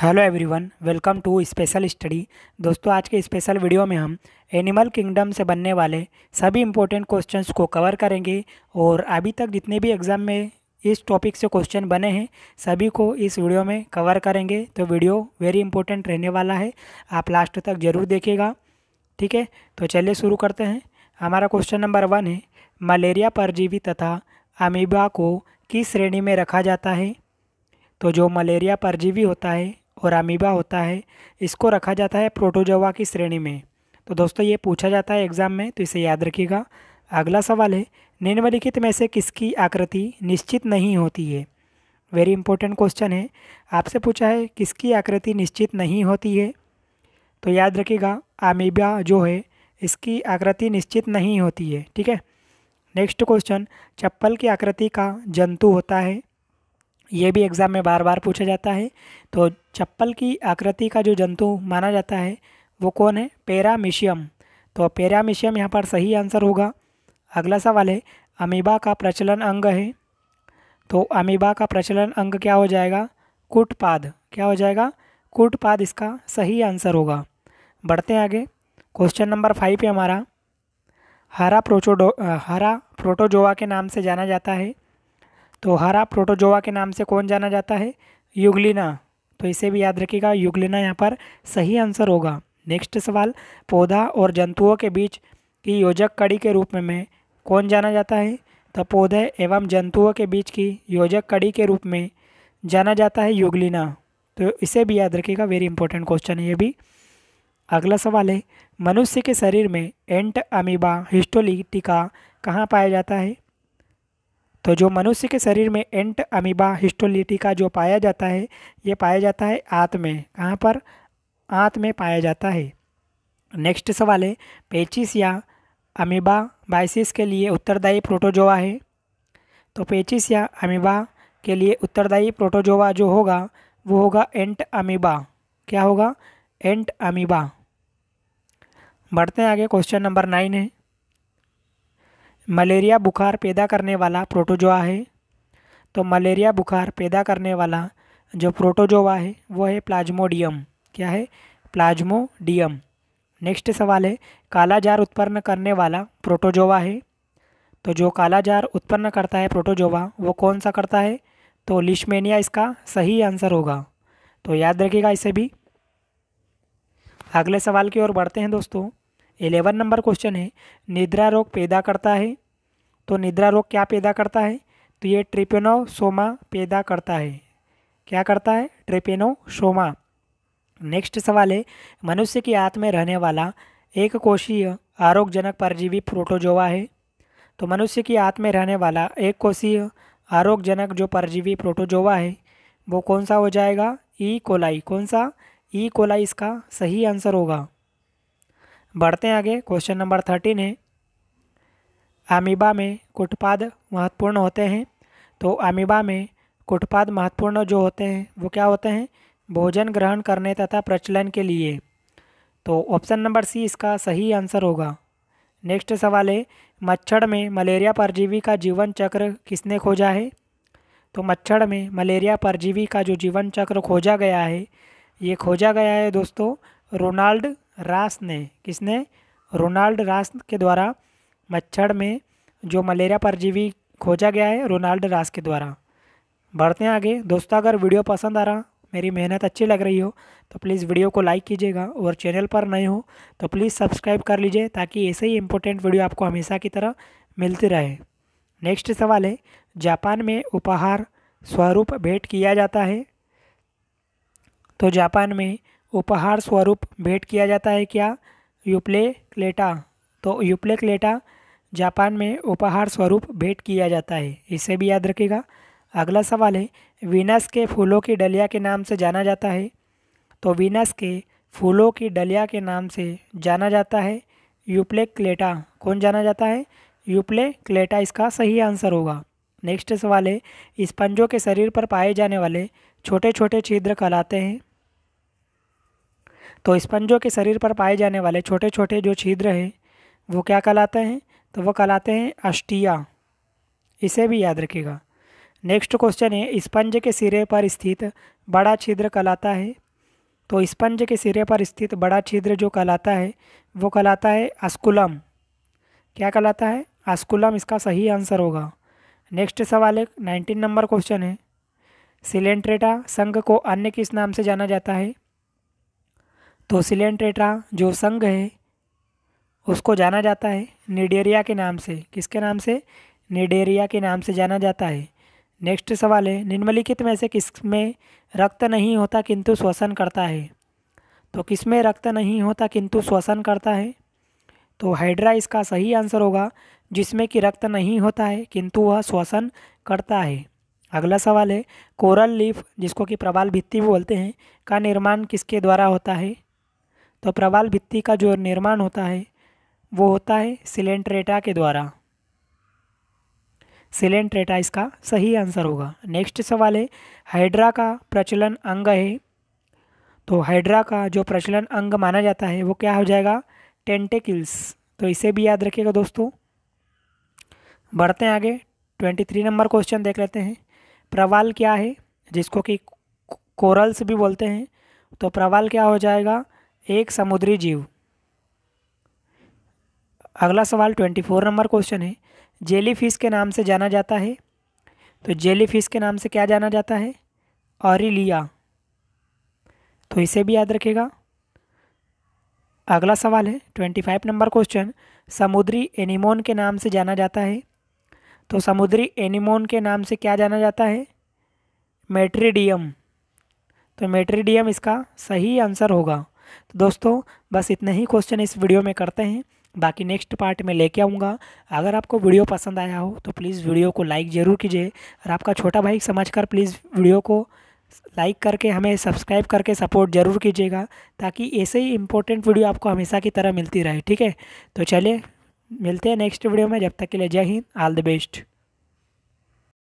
hello everyone welcome to special study दोस्तों आज के स्पेशल वीडियो में हम एनिमल किंगडम से बनने वाले सभी इम्पोर्टेंट क्वेश्चंस को कवर करेंगे और अभी तक जितने भी एग्ज़ाम में इस टॉपिक से क्वेश्चन बने हैं सभी को इस वीडियो में कवर करेंगे तो वीडियो वेरी इंपॉर्टेंट रहने वाला है आप लास्ट तक ज़रूर देखेगा ठीक है तो चलिए शुरू करते हैं हमारा क्वेश्चन नंबर वन है मलेरिया परजीवी तथा अमीबा को किस श्रेणी में रखा जाता है तो जो मलेरिया परजीवी होता है और अमीबा होता है इसको रखा जाता है प्रोटोजोवा की श्रेणी में तो दोस्तों ये पूछा जाता है एग्ज़ाम में तो इसे याद रखिएगा अगला सवाल है निम्नलिखित में से किसकी आकृति निश्चित नहीं होती है वेरी इंपॉर्टेंट क्वेश्चन है आपसे पूछा है किसकी आकृति निश्चित नहीं होती है तो याद रखिएगा आमीबा जो है इसकी आकृति निश्चित नहीं होती है ठीक है नेक्स्ट क्वेश्चन चप्पल की आकृति का जंतु होता है ये भी एग्ज़ाम में बार बार पूछा जाता है तो चप्पल की आकृति का जो जंतु माना जाता है वो कौन है पेरामिशियम तो पेरामिशियम यहाँ पर सही आंसर होगा अगला सवाल है अमीबा का प्रचलन अंग है तो अमीबा का प्रचलन अंग क्या हो जाएगा कुटपाद क्या हो जाएगा कुटपाद इसका सही आंसर होगा बढ़ते हैं आगे क्वेश्चन नंबर फाइव है हमारा हरा प्रोचोडो हरा प्रोटोजोवा के नाम से जाना जाता है तो हरा प्रोटोजोआ के नाम से कौन जाना जाता है युगलिना तो इसे भी याद रखिएगा युगलिना यहाँ पर सही आंसर होगा नेक्स्ट सवाल पौधा और जंतुओं के बीच की योजक कड़ी के रूप में, में कौन जाना जाता है तो पौधे एवं जंतुओं के बीच की योजक कड़ी के रूप में जाना जाता है युगलिना तो इसे भी याद रखिएगा वेरी इंपॉर्टेंट क्वेश्चन है ये भी अगला सवाल है मनुष्य के शरीर में एंट अमीबा हिस्टोलिटिका कहाँ पाया जाता है तो जो मनुष्य के शरीर में एंट अमीबा हिस्टोलिटिका जो पाया जाता है ये पाया जाता है आँत में कहाँ पर आँत में पाया जाता है नेक्स्ट सवाल है पेचिस या अमीबा बाइसिस के लिए उत्तरदायी प्रोटोजोआ है तो पेचिस या अमीबा के लिए उत्तरदायी प्रोटोजोआ जो होगा वो होगा एंट अमीबा क्या होगा एंट अमीबा बढ़ते हैं आगे क्वेश्चन नंबर नाइन है मलेरिया बुखार पैदा करने वाला प्रोटोजोआ है तो मलेरिया बुखार पैदा करने वाला जो प्रोटोजोआ है वो है प्लाज्मोडियम क्या है प्लाज्मोडियम नेक्स्ट सवाल है कालाजार उत्पन्न करने वाला प्रोटोजोआ है तो जो कालाजार उत्पन्न करता है प्रोटोजोआ वो कौन सा करता है तो लिशमेनिया इसका सही आंसर होगा तो याद रखिएगा इसे भी अगले सवाल की ओर बढ़ते हैं दोस्तों एलेवन नंबर क्वेश्चन है निद्रा रोग पैदा करता है तो निद्रा रोग क्या पैदा करता है तो ये ट्रिपेनोसोमा पैदा करता है क्या करता है ट्रिपेनोसोमा नेक्स्ट सवाल है मनुष्य की आत में रहने वाला एक कोशीय आरोग्यजनक परजीवी प्रोटोजोआ है तो मनुष्य की आत में रहने वाला एक कोशीय आरोग्यजनक जो परजीवी प्रोटोजोआ है वो कौन सा हो जाएगा ई कोलाई कौन सा ई कोलाई इसका सही आंसर होगा बढ़ते हैं आगे क्वेश्चन नंबर थर्टीन है अमीबा में कुटपाद महत्वपूर्ण होते हैं तो अमीबा में कुटपाद महत्वपूर्ण जो होते हैं वो क्या होते हैं भोजन ग्रहण करने तथा प्रचलन के लिए तो ऑप्शन नंबर सी इसका सही आंसर होगा नेक्स्ट सवाल है मच्छर में मलेरिया परजीवी का जीवन चक्र किसने खोजा है तो मच्छर में मलेरिया परजीवी का जो जीवन चक्र खोजा गया है ये खोजा गया है दोस्तों रोनाल्ड रास ने किसने रोनाल्ड रास के द्वारा मच्छर में जो मलेरिया परजीवी खोजा गया है रोनाल्ड रास के द्वारा बढ़ते हैं आगे दोस्तों अगर वीडियो पसंद आ रहा मेरी मेहनत अच्छी लग रही हो तो प्लीज़ वीडियो को लाइक कीजिएगा और चैनल पर नए हो तो प्लीज़ सब्सक्राइब कर लीजिए ताकि ऐसे ही इम्पोर्टेंट वीडियो आपको हमेशा की तरह मिलती रहे नेक्स्ट सवाल है जापान में उपहार स्वरूप भेंट किया जाता है तो जापान में उपहार स्वरूप भेंट किया जाता है क्या यूप्ले क्लेटा तो यूप्ले क्लेटा जापान में उपहार स्वरूप भेंट किया जाता है इसे भी याद रखेगा अगला सवाल है वीनस के फूलों की डलिया के नाम से जाना जाता है तो वीनस के फूलों की डलिया के नाम से जाना जाता है यूप्ले क्लेटा कौन जाना जाता है यूप्ले क्लेटा इसका सही आंसर होगा नेक्स्ट सवाल है स्पंजों के शरीर पर पाए जाने वाले छोटे छोटे छिद्र कहलाते हैं तो स्पंजों के शरीर पर पाए जाने वाले छोटे छोटे जो छिद्र हैं वो क्या कहलाते हैं तो वो कहलाते हैं अष्टिया इसे भी याद रखिएगा नेक्स्ट क्वेश्चन है स्पंज के सिरे पर स्थित बड़ा छिद्र कहलाता है तो स्पंज के सिरे पर स्थित बड़ा छिद्र जो कहलाता है वो कहलाता है अस्कुलम क्या कहलाता है अस्कुलम इसका सही आंसर होगा नेक्स्ट सवाल एक नाइनटीन नंबर क्वेश्चन है सिलेंट्रेटा संघ को अन्य किस नाम से जाना जाता है तो सिलेंट्रेटा जो संघ है उसको जाना जाता है निडेरिया के नाम से किसके नाम से निडेरिया के नाम से जाना जाता है नेक्स्ट सवाल है निम्नलिखित में से किस में रक्त नहीं होता किंतु श्वसन करता है तो किस में रक्त नहीं होता किंतु श्वसन करता है तो हाइड्रा इसका सही आंसर होगा जिसमें कि रक्त नहीं होता है किंतु वह श्वसन करता है अगला सवाल है कोरल लीफ जिसको कि प्रबाल भित्ति भी बोलते हैं का निर्माण किसके द्वारा होता है तो प्रवाल भित्ति का जो निर्माण होता है वो होता है सिलेंट्रेटा के द्वारा सिलेंट्रेटा इसका सही आंसर होगा नेक्स्ट सवाल है हाइड्रा का प्रचलन अंग है तो हाइड्रा का जो प्रचलन अंग माना जाता है वो क्या हो जाएगा टेंटेकिल्स तो इसे भी याद रखिएगा दोस्तों बढ़ते हैं आगे ट्वेंटी थ्री नंबर क्वेश्चन देख लेते हैं प्रवाल क्या है जिसको कि कोरल्स भी बोलते हैं तो प्रवाल क्या हो जाएगा एक समुद्री जीव अगला सवाल ट्वेंटी फोर नंबर क्वेश्चन है जेली फिश के नाम से जाना जाता है तो जेली फिश के नाम से क्या जाना जाता है ऑरिलिया तो इसे भी याद रखेगा अगला सवाल है ट्वेंटी फाइव नंबर क्वेश्चन समुद्री एनिमोन के नाम से जाना जाता है तो समुद्री एनिमोन के नाम से क्या जाना जाता है मेट्रीडियम तो मेट्रीडियम इसका सही आंसर होगा तो दोस्तों बस इतने ही क्वेश्चन इस वीडियो में करते हैं बाकी नेक्स्ट पार्ट में लेके आऊँगा अगर आपको वीडियो पसंद आया हो तो प्लीज़ वीडियो को लाइक ज़रूर कीजिए और आपका छोटा भाई कर प्लीज़ वीडियो को लाइक करके हमें सब्सक्राइब करके सपोर्ट ज़रूर कीजिएगा ताकि ऐसे ही इंपॉर्टेंट वीडियो आपको हमेशा की तरह मिलती रहे ठीक है तो चलिए मिलते हैं नेक्स्ट वीडियो में जब तक के लिए जय हिंद ऑल द बेस्ट